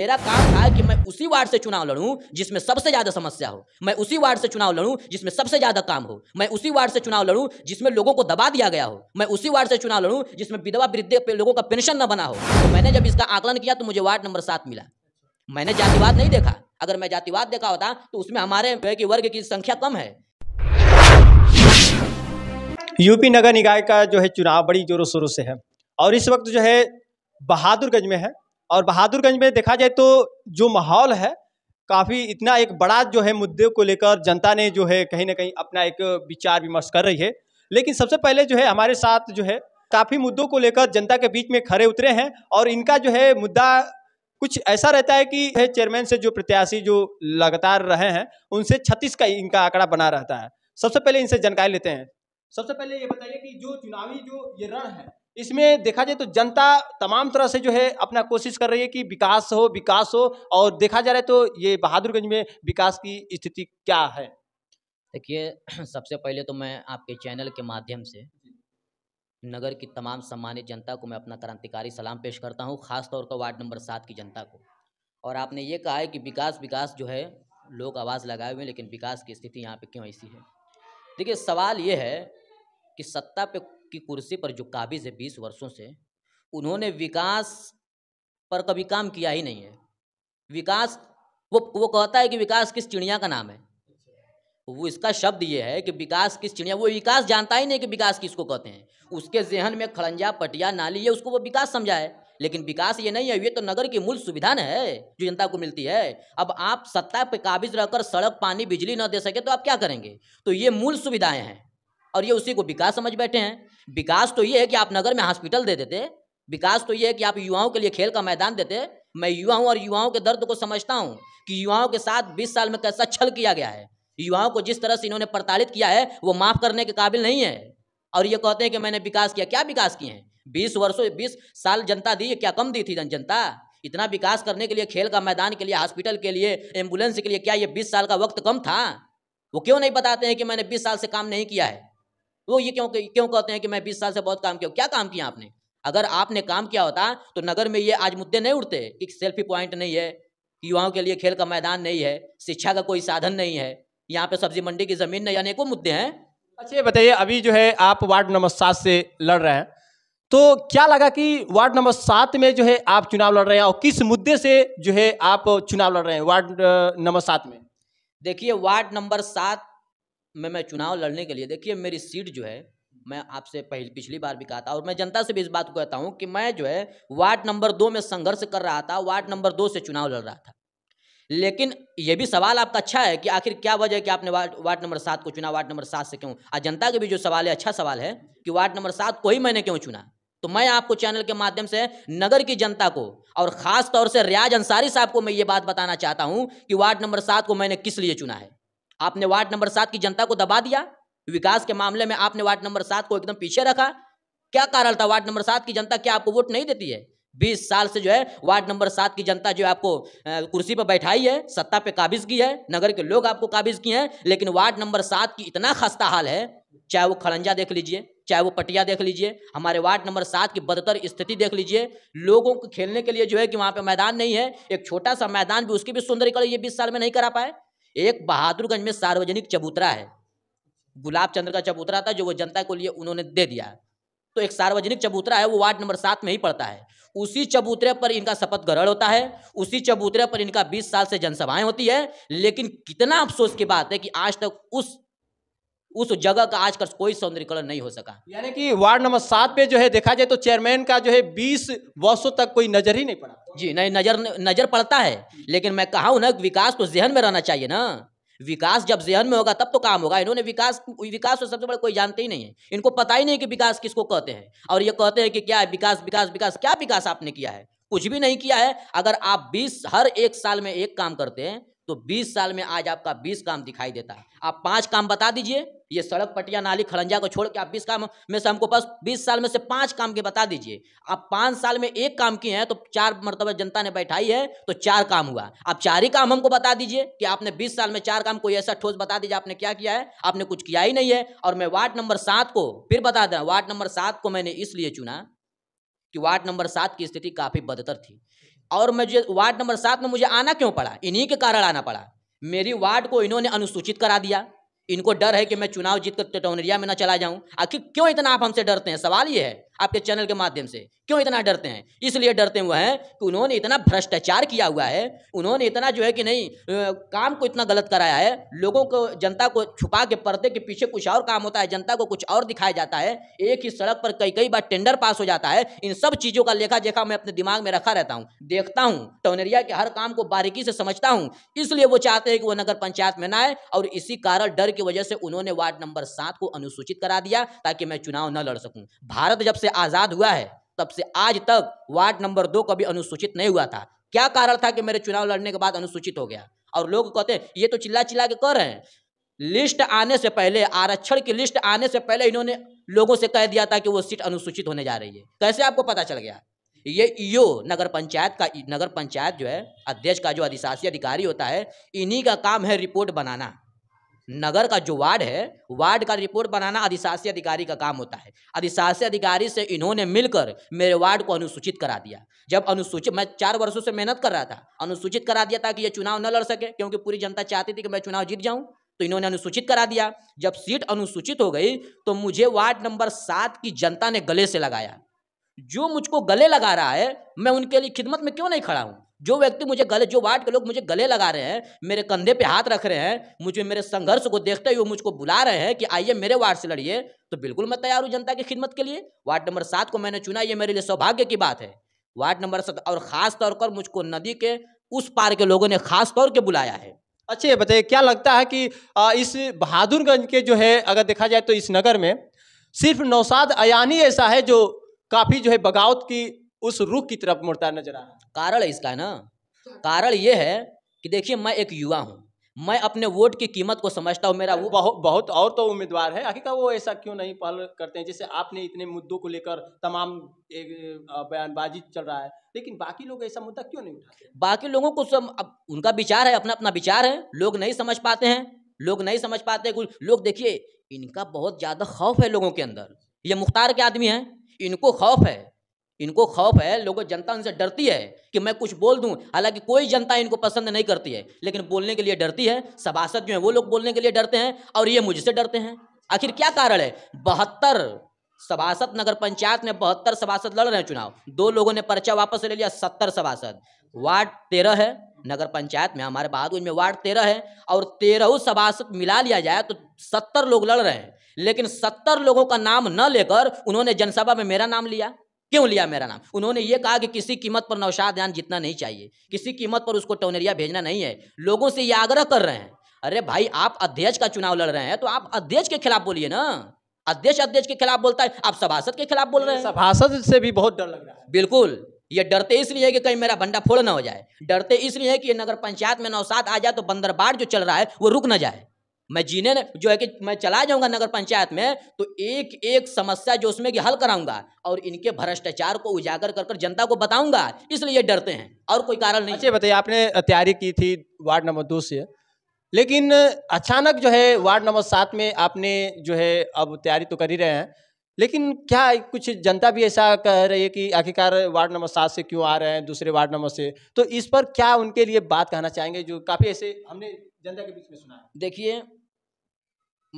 मेरा काम था कि मैं उसी वार्ड से चुनाव लड़ूं जिसमें सबसे ज़्यादा समस्या हो मैं उसी वार्ड से चुनाव लड़ूं जिसमें सबसे ज़्यादा काम हो मैं उसी वार्ड से चुनाव लड़ूं जिसमें लोगों को दबा दिया गया हो मैं उसी वार्ड से चुनाव लड़ूं जिसमें विधवा वृद्धि पे लोगों का पेंशन न बना हो तो मैंने जब इसका आकलन किया तो मुझे वार्ड नंबर सात मिला मैंने जातिवाद नहीं देखा अगर मैं जातिवाद देखा होता तो उसमें हमारे वर्ग की संख्या कम है यूपी नगर निकाय का जो है चुनाव बड़ी जोरों शोरों से है और इस वक्त जो है बहादुरगंज में है और बहादुरगंज में देखा जाए तो जो माहौल है काफ़ी इतना एक बड़ा जो है मुद्दे को लेकर जनता ने जो है कहीं ना कहीं अपना एक विचार विमर्श कर रही है लेकिन सबसे पहले जो है हमारे साथ जो है काफ़ी मुद्दों को लेकर जनता के बीच में खड़े उतरे हैं और इनका जो है मुद्दा कुछ ऐसा रहता है कि चेयरमैन से जो प्रत्याशी जो लगातार रहे हैं उनसे छत्तीस का इनका आंकड़ा बना रहता है सबसे पहले इनसे जानकारी लेते हैं सबसे पहले ये बताइए कि जो चुनावी जो ये रण है इसमें देखा जाए तो जनता तमाम तरह से जो है अपना कोशिश कर रही है कि विकास हो विकास हो और देखा जा रहा है तो ये बहादुरगंज में विकास की स्थिति क्या है देखिए सबसे पहले तो मैं आपके चैनल के माध्यम से नगर की तमाम सम्मानित जनता को मैं अपना क्रांतिकारी सलाम पेश करता हूँ खासतौर पर वार्ड नंबर सात की जनता को और आपने ये कहा है कि विकास विकास जो है लोग आवाज़ लगाए हुए हैं लेकिन विकास की स्थिति यहाँ पे क्यों ऐसी है देखिए सवाल ये है कि सत्ता पे की कुर्सी पर जो काबिज है बीस वर्षों से उन्होंने विकास पर कभी काम किया ही नहीं है विकास वो वो कहता है कि विकास किस चिड़िया का नाम है वो इसका शब्द ये है कि विकास किस चिड़िया वो विकास जानता ही नहीं कि विकास किसको कहते हैं उसके जहन में खड़ंजा पटिया नाली ये उसको वो विकास समझा है लेकिन विकास ये नहीं है ये तो नगर की मूल सुविधा है जो जनता को मिलती है अब आप सत्ता पे काबिज रहकर सड़क पानी बिजली ना दे सके तो आप क्या करेंगे तो ये मूल सुविधाएं हैं और ये उसी को विकास समझ बैठे हैं विकास तो ये है कि आप नगर में हॉस्पिटल दे देते विकास तो ये है कि आप युवाओं के लिए खेल का मैदान देते मैं युवा हूँ और युवाओं के दर्द को समझता हूँ कि युवाओं के साथ बीस साल में कैसा छल किया गया है युवाओं को जिस तरह से इन्होंने प्रताड़ित किया है वो माफ करने के काबिल नहीं है और ये कहते हैं कि मैंने विकास किया क्या विकास किए हैं बीस वर्षों बीस साल जनता दी क्या कम दी थी जनता इतना विकास करने के लिए खेल का मैदान के लिए हॉस्पिटल के लिए एम्बुलेंस के लिए क्या ये बीस साल का वक्त कम था वो क्यों नहीं बताते हैं कि मैंने बीस साल से काम नहीं किया है वो ये क्यों क्यों कहते हैं कि मैं बीस साल से बहुत काम किया क्या काम किया आपने अगर आपने काम किया होता तो नगर में ये आज मुद्दे नहीं उठते कि सेल्फी पॉइंट नहीं है युवाओं के लिए खेल का मैदान नहीं है शिक्षा का कोई साधन नहीं है यहाँ पे सब्जी मंडी की जमीन नहीं अनेकों मुद्दे हैं अच्छा ये बताइए अभी जो है आप वार्ड नंबर सात से लड़ रहे हैं तो क्या लगा कि वार्ड नंबर सात में जो है आप चुनाव लड़ रहे हैं और किस मुद्दे से जो है आप चुनाव लड़ रहे हैं वार्ड नंबर सात में देखिए वार्ड नंबर सात में मैं चुनाव लड़ने के लिए देखिए मेरी सीट जो है मैं आपसे पहले पिछली बार भी कहा था और मैं जनता से भी इस बात को कहता हूँ कि मैं जो है वार्ड नंबर दो में संघर्ष कर रहा था वार्ड नंबर दो से चुनाव लड़ रहा था लेकिन ये भी सवाल आपका अच्छा है कि आखिर क्या वजह है कि आपने वार्ड वार्ड नंबर सात को चुना वार्ड नंबर सात से क्यों आज जनता के भी जो सवाल है अच्छा सवाल है कि वार्ड नंबर सात को ही मैंने क्यों चुना तो मैं आपको चैनल के माध्यम से नगर की जनता को और खास तौर से रियाज अंसारी साहब को मैं ये बात बताना चाहता हूँ कि वार्ड नंबर सात को मैंने किस लिए चुना है आपने वार्ड नंबर सात की जनता को दबा दिया विकास के मामले में आपने वार्ड नंबर सात को एकदम पीछे रखा क्या कारण था वार्ड नंबर सात की जनता क्या आपको वोट नहीं देती है बीस साल से जो है वार्ड नंबर सात की जनता जो आपको कुर्सी पर बैठाई है सत्ता पे काबिज की है नगर के लोग आपको काबिज किए हैं लेकिन वार्ड नंबर सात की इतना खस्ता हाल है चाहे वो खड़ंजा देख लीजिए चाहे वो पटिया देख लीजिए हमारे वार्ड नंबर सात की बदतर स्थिति देख लीजिए लोगों को खेलने के लिए जो है कि वहाँ पे मैदान नहीं है एक छोटा सा मैदान भी उसकी भी सुंदरीकरण ये बीस साल में नहीं करा पाए एक बहादुरगंज में सार्वजनिक चबूतरा है गुलाब चंद्र का चबूतरा था जो वो जनता को लिए उन्होंने दे दिया तो एक सार्वजनिक चबूतरा है वो वार्ड नंबर सात में ही पड़ता है उसी चबूतरे पर इनका शपथ ग्रहण होता है उसी चबूतरे पर इनका बीस साल से जनसभाएं होती है लेकिन कितना अफसोस की बात है कि आज तक उस उस जगह का आज कोई सौंदर्यकरण नहीं हो सका यानी कि वार्ड नंबर सात पे जो है देखा जाए तो चेयरमैन का जो है बीस वर्षों तक कोई नजर ही नहीं पड़ा जी नहीं नजर नजर पड़ता है लेकिन मैं कहा हूँ ना विकास तो जहन में रहना चाहिए ना विकास जब जहन में होगा तब तो काम होगा इन्होंने विकास विकास तो सबसे बड़ा कोई जानते ही नहीं है इनको पता ही नहीं कि विकास किसको कहते हैं और ये कहते हैं कि क्या है विकास विकास विकास क्या विकास आपने किया है कुछ भी नहीं किया है अगर आप बीस हर एक साल में एक काम करते हैं तो 20 साल में आज आपका 20 काम दिखाई देता है आप पांच काम बता दीजिए ये सड़क पटिया नाली खलंजा को छोड़ के आप 20 काम में से हमको पास 20 साल में से पांच काम के बता दीजिए आप पांच साल में एक काम किए हैं तो चार मरतबा जनता ने बैठाई है तो चार काम हुआ आप चार ही काम हमको बता दीजिए कि आपने बीस साल में चार काम कोई ऐसा ठोस बता दीजिए आपने क्या किया है आपने कुछ किया ही नहीं है और मैं वार्ड नंबर सात को फिर बता दें वार्ड नंबर सात को मैंने इसलिए चुना कि वार्ड नंबर सात की स्थिति काफ़ी बदतर थी और मुझे वार्ड नंबर सात में मुझे आना क्यों पड़ा इन्हीं के कारण आना पड़ा मेरी वार्ड को इन्होंने अनुसूचित करा दिया इनको डर है कि मैं चुनाव जीत कर में ना चला जाऊं आखिर क्यों इतना आप हमसे डरते हैं सवाल ये है आपके चैनल के माध्यम से क्यों इतना डरते हैं इसलिए डरते हुए हैं कि उन्होंने इतना भ्रष्टाचार किया हुआ है उन्होंने इतना जो है कि नहीं काम को इतना गलत कराया है लोगों को जनता को छुपा के पर्दे के पीछे कुछ और काम होता है जनता को कुछ और दिखाया जाता है एक ही सड़क पर कई कई बार टेंडर पास हो जाता है इन सब चीज़ों का लेखा जेखा मैं अपने दिमाग में रखा रहता हूँ देखता हूँ टोनेरिया के हर काम को बारीकी से समझता हूँ इसलिए वो चाहते हैं कि वो नगर पंचायत में ना आए और इसी कारण डर की वजह से उन्होंने वार्ड नंबर सात को अनुसूचित करा दिया ताकि मैं चुनाव न लड़ सकूँ भारत जब से आज़ाद हुआ है तब से आज तक वार्ड नंबर दो कभी अनुसूचित नहीं हुआ था क्या कारण था कि मेरे चुनाव लड़ने के बाद अनुसूचित हो गया और लोग कहते हैं ये तो चिल्ला चिल्ला के कर रहे हैं लिस्ट आने से पहले आरक्षण की लिस्ट आने से पहले इन्होंने लोगों से कह दिया था कि वो सीट अनुसूचित होने जा रही है कैसे आपको पता चल गया ये ईओ नगर पंचायत का नगर पंचायत जो है अध्यक्ष का जो अधिशासी अधिकारी होता है इन्हीं का काम है रिपोर्ट बनाना नगर का जो वार्ड है वार्ड का रिपोर्ट बनाना अधिशासी अधिकारी का काम होता है अधिशासी अधिकारी से इन्होंने मिलकर मेरे वार्ड को अनुसूचित करा दिया जब अनुसूचित मैं चार वर्षों से मेहनत कर रहा था अनुसूचित करा दिया ताकि ये चुनाव न लड़ सके क्योंकि पूरी जनता चाहती थी कि मैं चुनाव जीत जाऊँ तो इन्होंने अनुसूचित करा दिया जब सीट अनुसूचित हो गई तो मुझे वार्ड नंबर सात की जनता ने गले से लगाया जो मुझको गले लगा रहा है मैं उनके लिए खिदमत में क्यों नहीं खड़ा हूँ जो व्यक्ति मुझे गले जो वार्ड के लोग मुझे गले लगा रहे हैं मेरे कंधे पे हाथ रख रहे हैं मुझे मेरे संघर्ष को देखते हुए मुझको बुला रहे हैं कि आइए मेरे वार्ड से लड़िए तो बिल्कुल मैं तैयार हूँ जनता की खिदमत के लिए वार्ड नंबर सात को मैंने चुना ये मेरे लिए सौभाग्य की बात है वार्ड नंबर सात और ख़ास तौर पर मुझको नदी के उस पार के लोगों ने खास तौर के बुलाया है अच्छा ये बताइए क्या लगता है कि इस बहादुरगंज के जो है अगर देखा जाए तो इस नगर में सिर्फ नौसाद अयानी ऐसा है जो काफ़ी जो है बगावत की उस रुख की तरफ मुड़ता नजर आ रहा है कारण है इसका है ना कारण ये है कि देखिए मैं एक युवा हूँ मैं अपने वोट की कीमत को समझता हूँ मेरा वो बहुत बहुत और तो उम्मीदवार है आखिरकार वो ऐसा क्यों नहीं पहल करते हैं जैसे आपने इतने मुद्दों को लेकर तमाम एक बयानबाजी चल रहा है लेकिन बाकी लोग ऐसा मुद्दा क्यों नहीं उठाते बाकी लोगों को सब अब उनका विचार है अपना अपना विचार है लोग नहीं समझ पाते हैं लोग नहीं समझ पाते कुछ लोग देखिए इनका बहुत ज़्यादा खौफ है लोगों के अंदर ये मुख्तार के आदमी हैं इनको खौफ है इनको खौफ है लोगों जनता उनसे डरती है कि मैं कुछ बोल दूं हालांकि कोई जनता इनको पसंद नहीं करती है लेकिन बोलने के लिए डरती है सभासद जो है वो लोग बोलने के लिए डरते हैं और ये मुझसे डरते हैं आखिर क्या कारण है बहत्तर सभासद नगर पंचायत में बहत्तर सभासद लड़ रहे हैं चुनाव दो लोगों ने पर्चा वापस ले लिया सत्तर सभासद वार्ड तेरह है नगर पंचायत में हमारे बहादुर में वार्ड तेरह है और तेरह सभासद मिला लिया जाए तो सत्तर लोग लड़ रहे हैं लेकिन सत्तर लोगों का नाम न लेकर उन्होंने जनसभा में मेरा नाम लिया क्यों लिया मेरा नाम उन्होंने ये कहा कि किसी कीमत पर नौशाद ध्यान जीतना नहीं चाहिए किसी कीमत पर उसको टोनेरिया भेजना नहीं है लोगों से ये आग्रह कर रहे हैं अरे भाई आप अध्यक्ष का चुनाव लड़ रहे हैं तो आप अध्यक्ष के खिलाफ बोलिए ना अध्यक्ष अध्यक्ष के खिलाफ बोलता है आप सभासद के खिलाफ बोल रहे हैं सभासद से भी बहुत डर लग रहा है बिल्कुल ये डरते इसलिए है कि कहीं मेरा भंडा फोड़ ना हो जाए डरते इसलिए है कि नगर पंचायत में नौसाद आ जाए तो बंदरबाड़ जो चल रहा है वो रुक ना जाए मैं जीने जो है कि मैं चला जाऊंगा नगर पंचायत में तो एक एक समस्या जो उसमें कि हल कराऊंगा और इनके भ्रष्टाचार को उजागर कर कर जनता को बताऊंगा इसलिए डरते हैं और कोई कारण नहीं अच्छा बताइए आपने तैयारी की थी वार्ड नंबर दो से लेकिन अचानक जो है वार्ड नंबर सात में आपने जो है अब तैयारी तो कर ही रहे हैं लेकिन क्या कुछ जनता भी ऐसा कह रही है कि आखिरकार वार्ड नंबर सात से क्यों आ रहे हैं दूसरे वार्ड नंबर से तो इस पर क्या उनके लिए बात कहना चाहेंगे जो काफ़ी ऐसे हमने जनता के बीच में सुनाया देखिए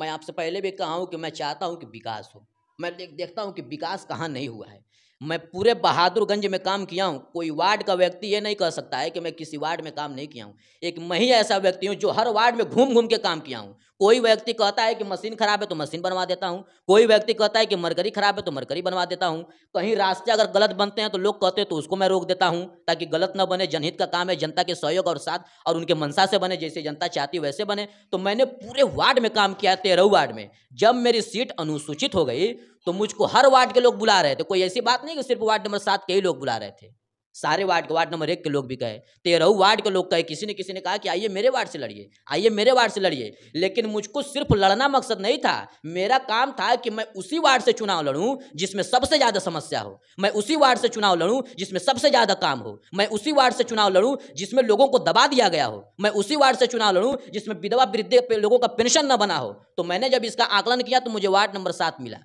मैं आपसे पहले भी कहा हूँ कि मैं चाहता हूँ कि विकास हो मैं देख देखता हूँ कि विकास कहाँ नहीं हुआ है मैं पूरे बहादुरगंज में काम किया हूँ कोई वार्ड का व्यक्ति ये नहीं कह सकता है कि मैं किसी वार्ड में काम नहीं किया हूँ एक मैं ही ऐसा व्यक्ति हूँ जो हर वार्ड में घूम घूम के काम किया हूँ कोई व्यक्ति कहता है कि मशीन खराब है तो मशीन बनवा देता हूँ कोई व्यक्ति कहता है कि मरकरी खराब है तो मरकरी बनवा देता हूँ कहीं रास्ते अगर गलत बनते हैं तो लोग कहते हैं तो उसको मैं रोक देता हूँ ताकि गलत न बने जनहित का काम है जनता के सहयोग और साथ और उनके मनसा से बने जैसे जनता चाहती वैसे बने तो मैंने पूरे वार्ड में काम किया तेरह वार्ड में जब मेरी सीट अनुसूचित हो गई तो मुझको हर वार्ड के लोग बुला रहे थे कोई ऐसी बात नहीं कि सिर्फ वार्ड नंबर सात के ही लोग बुला रहे थे सारे वार्ड के वार्ड नंबर एक के लोग भी कहे तेरह तो वार्ड के लोग कहे किसी ने किसी ने कहा कि आइए मेरे वार्ड से लड़िए आइए मेरे वार्ड से लड़िए लेकिन मुझको सिर्फ लड़ना मकसद नहीं था मेरा काम था कि मैं उसी वार्ड से चुनाव लड़ूं जिसमें सबसे ज़्यादा समस्या हो मैं उसी वार्ड से चुनाव लड़ूं जिसमें सबसे ज़्यादा काम हो मैं उसी वार्ड से चुनाव लड़ूं जिसमें लोगों को दबा दिया गया हो मैं उसी वार्ड से चुनाव लड़ूं जिसमें विधवा वृद्धि लोगों का पेंशन न बना हो तो मैंने जब इसका आकलन किया तो मुझे वार्ड नंबर सात मिला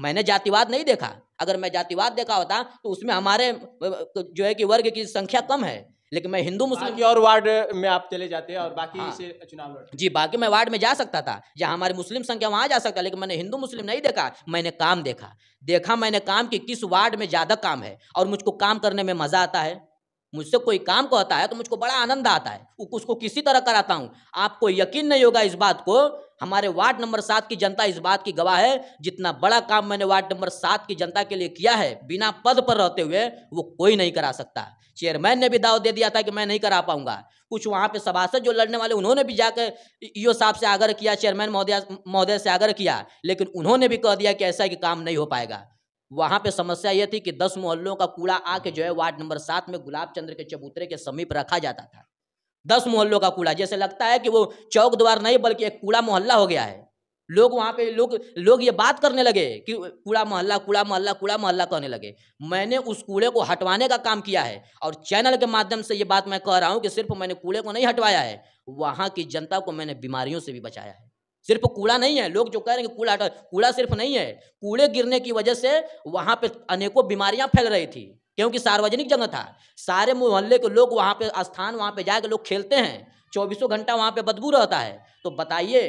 मैंने जातिवाद नहीं देखा अगर मैं जातिवाद देखा होता तो उसमें हमारे जो है कि वर्ग की संख्या कम है लेकिन मैं हिंदू मुस्लिम की और वार्ड में आप चले जाते हैं और बाकी हाँ, से चुनाव लड़ते जी बाकी मैं वार्ड में जा सकता था जहाँ हमारी मुस्लिम संख्या वहाँ जा सकता लेकिन मैंने हिंदू मुस्लिम नहीं देखा मैंने काम देखा देखा मैंने काम कि किस वार्ड में ज़्यादा काम है और मुझको काम करने में मज़ा आता है मुझसे कोई काम कहता है तो मुझको बड़ा आनंद आता है उसको किसी तरह कराता हूँ आपको यकीन नहीं होगा इस बात को हमारे वार्ड नंबर सात की जनता इस बात की गवाह है जितना बड़ा काम मैंने वार्ड नंबर सात की जनता के लिए किया है बिना पद पर रहते हुए वो कोई नहीं करा सकता चेयरमैन ने भी दाव दे दिया था कि मैं नहीं करा पाऊंगा कुछ वहाँ पे सभासद जो लड़ने वाले उन्होंने भी जाकर ईओ साहब से आग्रह किया चेयरमैन महोदय महोदय से आग्रह किया लेकिन उन्होंने भी कह दिया कि ऐसा कि काम नहीं हो पाएगा वहाँ पे समस्या ये थी कि दस मोहल्लों का कूड़ा आके जो है वार्ड नंबर सात में गुलाब चंद्र के चबूतरे के समीप रखा जाता था दस मोहल्लों का कूड़ा जैसे लगता है कि वो चौक द्वार नहीं बल्कि एक कूड़ा मोहल्ला हो गया है लोग वहाँ पे लोग लोग ये बात करने लगे कि कूड़ा मोहल्ला कूड़ा मोहल्ला कूड़ा मोहल्ला कहने लगे मैंने उस कूड़े को हटवाने का काम किया है और चैनल के माध्यम से ये बात मैं कह रहा हूँ कि सिर्फ मैंने कूड़े को नहीं हटवाया है वहाँ की जनता को मैंने बीमारियों से भी बचाया है सिर्फ कूड़ा नहीं है लोग जो कह रहे हैं कि कूड़ा हटा कूड़ा सिर्फ नहीं है कूड़े गिरने की वजह से वहाँ पे अनेकों बीमारियाँ फैल रही थी क्योंकि सार्वजनिक जगह था सारे मोहल्ले के लोग वहाँ पे स्थान वहाँ पे जाकर लोग खेलते हैं चौबीसों घंटा वहाँ पे बदबू रहता है तो बताइए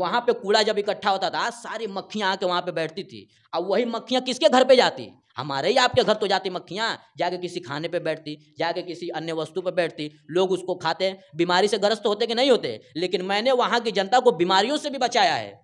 वहाँ पे कूड़ा जब इकट्ठा होता था सारी मक्खियाँ आके वहाँ पे बैठती थी अब वही मक्खियाँ किसके घर पे जाती हमारे ही आपके घर तो जाती मक्खियाँ जाके किसी खाने पे बैठती जाके किसी अन्य वस्तु पे बैठती लोग उसको खाते हैं बीमारी से ग्रस्त होते कि नहीं होते लेकिन मैंने वहाँ की जनता को बीमारियों से भी बचाया है